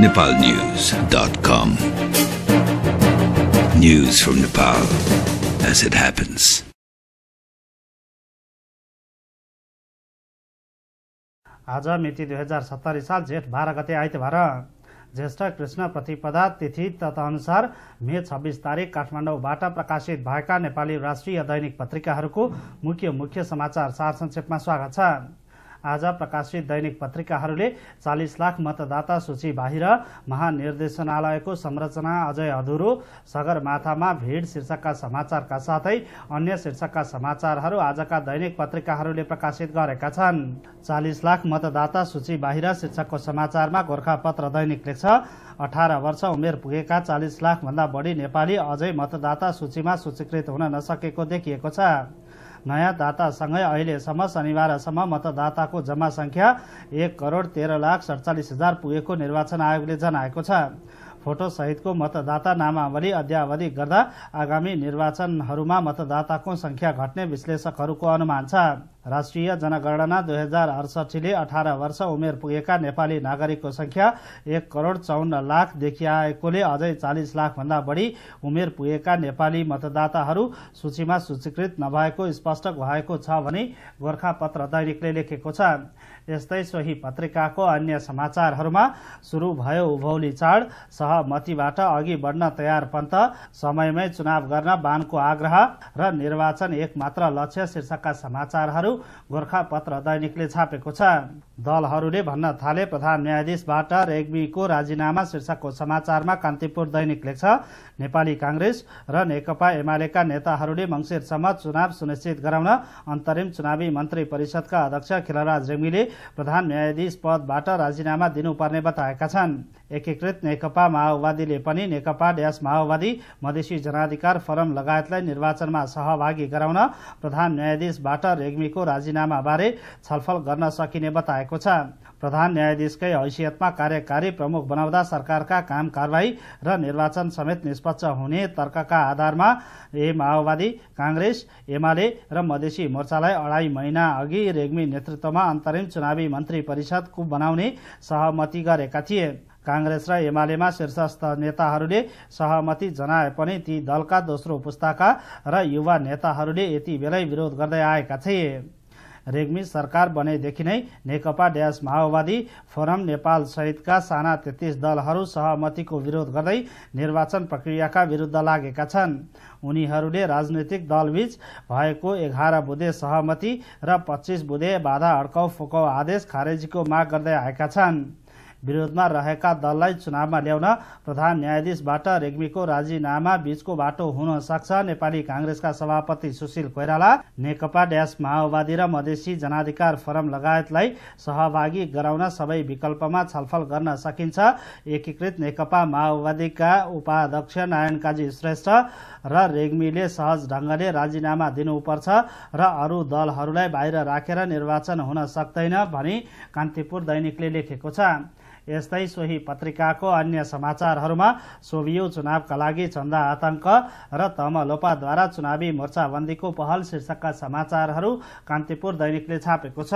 nepalnews.com. News from Nepal as it happens. आज मिति दुई हजार सत्तरी साल जेठ बाह्र गते आइतबार ज्येष्ठ कृष्ण प्रतिपदा तिथि अनुसार मे छब्बिस तारिक काठमाडौँबाट प्रकाशित भएका नेपाली राष्ट्रिय दैनिक पत्रिकाहरूको मुख्य मुख्य समाचार सार संक्षेपमा स्वागत छ आज प्रकाशित दैनिक पत्रिकाहरूले चालिस लाख मतदाता सूची बाहिर महानिर्देशनालयको संरचना अझै अधुरो सगरमाथामा भिड शीर्षकका समाचारका साथै अन्य शीर्षकका समाचारहरू आजका दैनिक पत्रिकाहरूले प्रकाशित गरेका छन् चालिस लाख मतदाता सूची बाहिर शीर्षकको समाचारमा गोर्खापत्र दैनिक लेख्छ अठार वर्ष उमेर पुगेका चालिस भन्दा बढी नेपाली अझै मतदाता सूचीमा सूचीकृत हुन नसकेको देखिएको छ नयाँ दातासँगै अहिलेसम्म शनिबारसम्म मतदाताको जम्मा संख्या एक करोड तेह्र लाख सडचालिस हजार पुगेको निर्वाचन आयोगले जनाएको छ फोटो सहितको मतदाता नामावली अध्यावधि गर्दा आगामी निर्वाचनहरूमा मतदाताको संख्या घट्ने विश्लेषकहरूको अनुमान छ राष्ट्रिय जनगणना दुई हजार अडसठीले अठार वर्ष उमेर पुगेका नेपाली नागरिकको संख्या एक करोड़ चौन्न लाख देखिआएकोले अझै चालिस लाखभन्दा बढी उमेर पुगेका नेपाली मतदाताहरू सूचीमा सूचीकृत नभएको स्पष्ट भएको छ भने गोर्खापत्र दैनिकले लेखेको छ यस्तै सोही पत्रिकाको अन्य समाचारहरूमा सुरु भयो उभौली चाड सहमतिबाट अघि बढ्न तयार पन्त समयमै चुनाव गर्न बानको आग्रह र निर्वाचन एकमात्र लक्ष्य शीर्षकका समाचारहरू खबरहरू गोर्खापत्र दैनिकले छापेको छ दलहरूले भन्न थाले प्रधान न्यायाधीशबाट रेग्मीको राजीनामा शीर्षकको समाचारमा कान्तिपुर दैनिक लेख्छ नेपाली काङ्ग्रेस र नेकपा एमालेका नेताहरूले मङ्सिरसम्म चुनाव सुनिश्चित गराउन अन्तरिम चुनावी मन्त्री परिषदका अध्यक्ष खिलराज रेग्मीले प्रधान न्यायाधीश पदबाट राजीनामा दिनुपर्ने बताएका छन् एकीकृत नेकपा माओवादीले पनि नेकपा ड्यास माओवादी मधेसी जनाधिकार फोरम लगायतलाई निर्वाचनमा सहभागी गराउन प्रधान न्यायाधीशबाट रेग्मीको राजीनामाबारे छलफल गर्न सकिने बताएको छ प्रधान न्यायाधीशकै हैसियतमा कार्यकारी प्रमुख बनाउँदा सरकारका काम कारवाही र निर्वाचन समेत निष्पक्ष हुने तर्कका आधारमा ए माओवादी कांग्रेस एमाले र मधेसी मोर्चालाई अढाई महिना अघि रेग्मी नेतृत्वमा अन्तरिम चुनावी मन्त्री परिषदको बनाउने सहमति गरेका थिए काङ्ग्रेस र एमालेमा शीर्षस्थ नेताहरूले सहमति जनाए पनि ती दलका दोस्रो पुस्ताका र युवा नेताहरूले यति बेलै विरोध गर्दै आएका थिए रेग्मी सरकार बनेदेखि नै नेकपा ड्यास माओवादी फोरम नेपाल सहितका साना तेत्तिस दलहरू सहमतिको विरोध गर्दै निर्वाचन प्रक्रियाका विरुद्ध लागेका छन् उनीहरूले राजनैतिक दलबीच भएको एघार बुधे सहमति र पच्चिस बुधे बाधा अड्काउ फुकाउ आदेश खारेजीको माग गर्दै आएका छन् विरोधमा रहेका दललाई चुनावमा ल्याउन प्रधान न्यायाधीशबाट रेग्मीको राजीनामा बीचको बाटो हुन सक्छ नेपाली काङ्ग्रेसका सभापति सुशील कोइराला नेकपा ड्यास माओवादी र मधेसी जनाधिकार फोरम लगायतलाई सहभागी गराउन सबै विकल्पमा छलफल गर्न सकिन्छ एकीकृत नेकपा माओवादीका उपाध्यक्ष नारायण काजी श्रेष्ठ र रेग्मीले सहज ढंगले राजीनामा दिनुपर्छ र अरू दलहरूलाई बाहिर राखेर निर्वाचन हुन सक्दैन भनी कान्तिपुर दैनिकले लेखेको छ यस्तै सोही पत्रिकाको अन्य समाचारहरूमा सोभियो चुनावका लागि चन्दा आतंक र तमलोपाद्वारा चुनावी मोर्चाबन्दीको पहल शीर्षकका समाचारहरू कान्तिपुर दैनिकले छापेको छ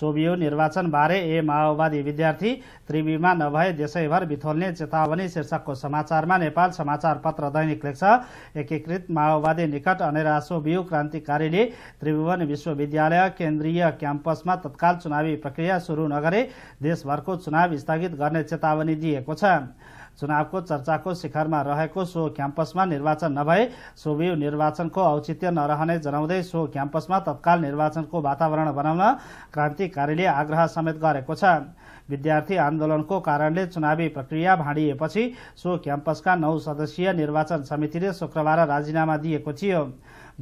सोभियो निर्वाचनबारे ए माओवादी विद्यार्थी त्रिवीमा नभए देशैभर बिथोल्ने चेतावनी शीर्षकको समाचारमा नेपाल समाचार पत्र दैनिक लेख्छ एकीकृत माओवादी निकट अनेरा सोभियो क्रान्तिकारीले त्रिभुवन विश्वविद्यालय केन्द्रीय क्याम्पसमा तत्काल चुनावी प्रक्रिया सुरु नगरे देशभरको चुनाव स्थगित आयोजित गर्ने चेतावनी दिएको छ चुनावको चर्चाको शिखरमा रहेको सो क्याम्पसमा निर्वाचन नभए सोभियो निर्वाचनको औचित्य नरहने जनाउँदै सो क्याम्पसमा तत्काल निर्वाचनको वातावरण बनाउन क्रान्तिकारीले आग्रह समेत गरेको छ विद्यार्थी आन्दोलनको कारणले चुनावी प्रक्रिया भाँडिएपछि सो क्याम्पसका नौ सदस्यीय निर्वाचन समितिले शुक्रबार राजीनामा दिएको थियो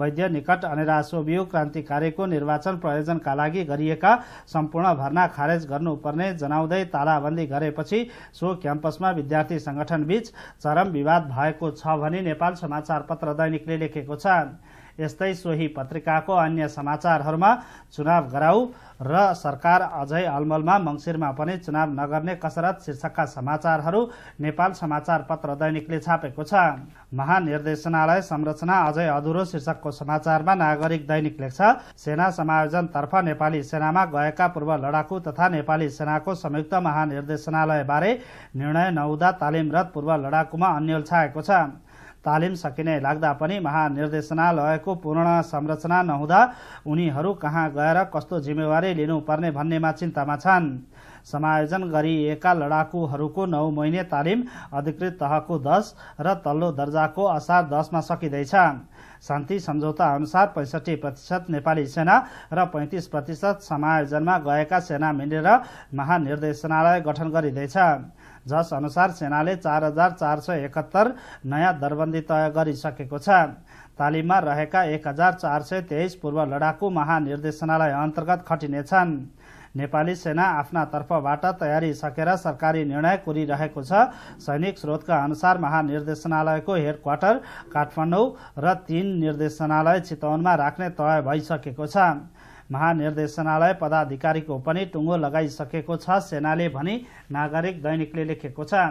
वैद्य निकट क्रान्ति क्रान्तिकारीको निर्वाचन प्रयोजनका लागि गरिएका सम्पूर्ण भर्ना खारेज गर्नुपर्ने जनाउँदै तालाबन्दी गरेपछि सो क्याम्पसमा विद्यार्थी बीच चरम विवाद भएको छ भनी नेपाल समाचार पत्र दैनिकले लेखेको छ यस्तै सोही पत्रिकाको अन्य समाचारहरूमा चुनाव गराउ र सरकार अझै अलमलमा मङ्सिरमा पनि चुनाव नगर्ने कसरत शीर्षकका समाचारहरू नेपाल समाचार पत्र दैनिकले छापेको छ महानिर्देशनालय संरचना अझै अधुरो शीर्षकको समाचारमा नागरिक दैनिक लेख्छ सेना समायोजनतर्फ नेपाली सेनामा गएका पूर्व लडाकु तथा नेपाली सेनाको संयुक्त महानिर्देशनालयबारे निर्णय नहुँदा तालिमरत पूर्व लडाकुमा अन्यल छाएको छ तालिम सकिने लाग्दा पनि महानिर्देशनालयको पूर्ण संरचना नहुँदा उनीहरू कहाँ गएर कस्तो जिम्मेवारी लिनुपर्ने भन्नेमा चिन्तामा छन् समायोजन गरिएका लडाकुहरूको नौ महिने तालिम अधिकृत तहको दस र तल्लो दर्जाको असार दसमा सकिँदैछ शान्ति सम्झौता अनुसार पैँसठी प्रतिशत नेपाली सेना र पैँतिस प्रतिशत समायोजनमा गएका सेना मिलेर महानिर्देशनालय गठन गरिँदैछ जस अनुसार सेनाले चार हजार चार सय एकहत्तर नयाँ दरबन्दी तय गरिसकेको छ तालिममा रहेका एक हजार चार सय तेइस पूर्व लडाकु महानिर्देशनालय अन्तर्गत खटिनेछन् नेपाली सेना आफ्ना तर्फबाट तयारी सकेर सरकारी निर्णय कुरिरहेको छ सैनिक स्रोतका अनुसार महानिर्देशनालयको हेड क्वार्टर काठमाडौँ र तीन निर्देशनालय चितवनमा राख्ने तय भइसकेको छ महानिर्देशनालय पदाधिकारीको पनि टुङ्गो लगाइसकेको छ सेनाले भनी नागरिक दैनिकले लेखेको छ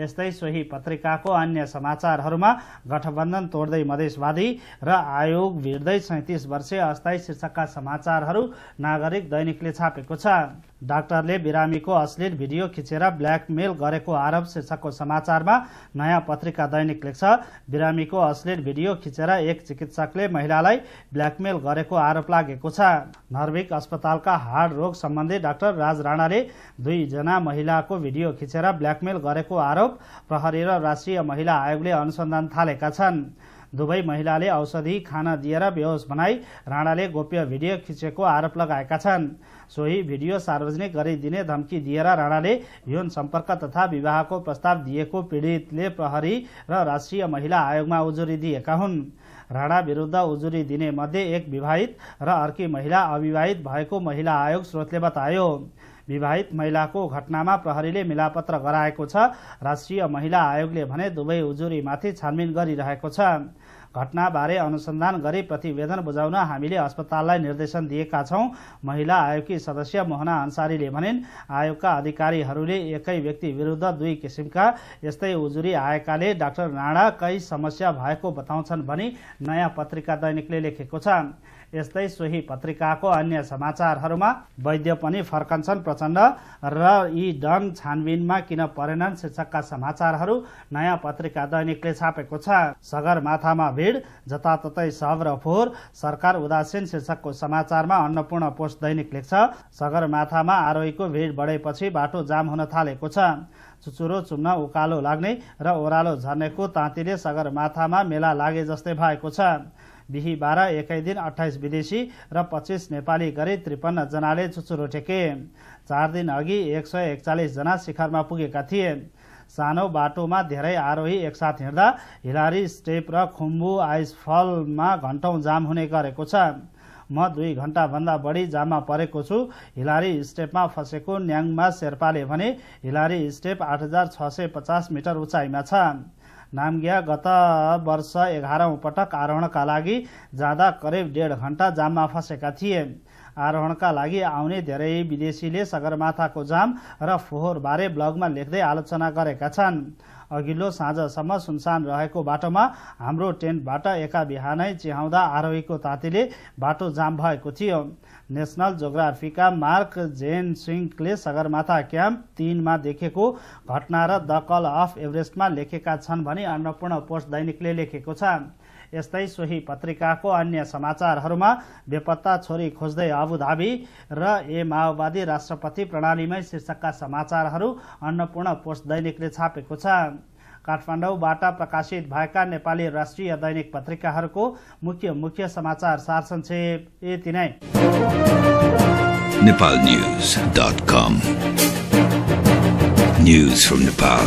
यस्तै सोही पत्रिकाको अन्य समाचारहरूमा गठबन्धन तोड्दै मधेसवादी र आयोग भिड्दै सैतिस वर्षीय अस्थायी शीर्षकका समाचारहरू नागरिक दैनिकले छापेको छ डाक्टरले बिरामीको अश्लील भिडियो खिचेर ब्ल्याकमेल गरेको आरोप शीर्षकको समाचारमा नयाँ पत्रिका दैनिक लेख्छ बिरामीको अश्लील भिडियो खिचेर एक चिकित्सकले महिलालाई ब्ल्याकमेल गरेको आरोप लागेको छ नर्विक अस्पतालका हार्ड रोग सम्बन्धी डाक्टर राज राणाले दुईजना महिलाको भिडियो खिचेर ब्ल्याकमेल गरेको आरोप आरोप प्रहरी र राष्ट्रिय महिला आयोगले अनुसन्धान थालेका छन् दुवै महिलाले औषधि खाना दिएर बेहोस बनाई राणाले गोप्य भिडियो खिचेको आरोप लगाएका छन् सोही भिडियो सार्वजनिक गरिदिने धम्की दिएर राणाले यौन सम्पर्क तथा विवाहको प्रस्ताव दिएको पीडितले प्रहरी र राष्ट्रिय महिला आयोगमा उजुरी दिएका हुन् राणा विरुद्ध उजुरी दिने मध्ये एक विवाहित र अर्की महिला अविवाहित भएको महिला आयोग स्रोतले बतायो विवाहित महिलाको घटनामा प्रहरीले मिलापत्र गराएको छ राष्ट्रिय महिला आयोगले भने दुवै उजुरीमाथि छानबिन गरिरहेको छ घटनाबारे अनुसन्धान गरी प्रतिवेदन बुझाउन हामीले अस्पताललाई निर्देशन दिएका छौं महिला आयोगकी सदस्य मोहना अन्सारीले भनिन् आयोगका अधिकारीहरूले एकै व्यक्ति विरुद्ध दुई किसिमका यस्तै उजुरी आएकाले डाक्टर राणाकै समस्या भएको बताउँछन् भनी नयाँ पत्रिका दैनिकले लेखेको छ यस्तै सोही पत्रिकाको अन्य समाचारहरूमा वैद्य पनि फर्कन्छन् प्रचण्ड र यी डन छानबिनमा किन परेनन् शीर्षकका समाचारहरू नयाँ पत्रिका दैनिकले छापेको छ सगरमाथामा भिड जताततै सब र फोहोर सरकार उदासीन शीर्षकको समाचारमा अन्नपूर्ण पोस्ट दैनिक लेख्छ सगरमाथामा आरोहीको भीड़ बढेपछि बाटो जाम हुन थालेको छ चुचुरो चुम्न उकालो लाग्ने र ओह्रालो झर्नेको तातीले सगरमाथामा मेला लागे जस्तै भएको छ बिही बाह्र एकै दिन अठाइस विदेशी र पच्चिस नेपाली गरी त्रिपन्न जनाले चुचुरो ठेके चार दिन अघि एक सय एकचालिस जना शिखरमा पुगेका थिए सानो बाटोमा धेरै आरोही एकसाथ हिँड्दा हिलारी स्टेप र खुम्बु आइसफलमा घन्टौँ जाम हुने गरेको छ म दुई घन्टाभन्दा बढी जाममा परेको छु हिलारी स्टेपमा फँसेको न्याङमा शेर्पाले भने हिलारी स्टेप आठ हजार छ सय पचास मिटर उचाइमा छ नामगिया गत वर्ष एघारौँ पटक आरोहणका लागि जाँदा करिब डेढ घन्टा जाममा फँसेका थिए आरोहणका लागि आउने धेरै विदेशीले सगरमाथाको जाम र फोहोरबारे ब्लगमा लेख्दै आलोचना गरेका छन् अघिल्लो साँझसम्म सुनसान रहेको बाटोमा हाम्रो टेन्टबाट एका बिहानै चिहाउँदा आरोहीको तातीले बाटो जाम भएको थियो नेसनल जोग्राफीका मार्क जेन सिङ्कले सगरमाथा क्याम्प तिनमा देखेको घटना र द कल अफ एभरेस्टमा लेखेका छन् भने अन्नपूर्ण पोस्ट दैनिकले लेखेको छ यस्तै सोही पत्रिकाको अन्य समाचारहरूमा बेपत्ता छोरी खोज्दै अबुधाबी र ए माओवादी राष्ट्रपति प्रणालीमै शीर्षकका समाचारहरू अन्नपूर्ण पोस्ट दैनिकले छापेको छ काठमाडौँबाट प्रकाशित भएका नेपाली राष्ट्रिय दैनिक पत्रिकाहरूको मुख्य मुख्य समाचार सार संक्षेप यति नै Nepal news dot com news from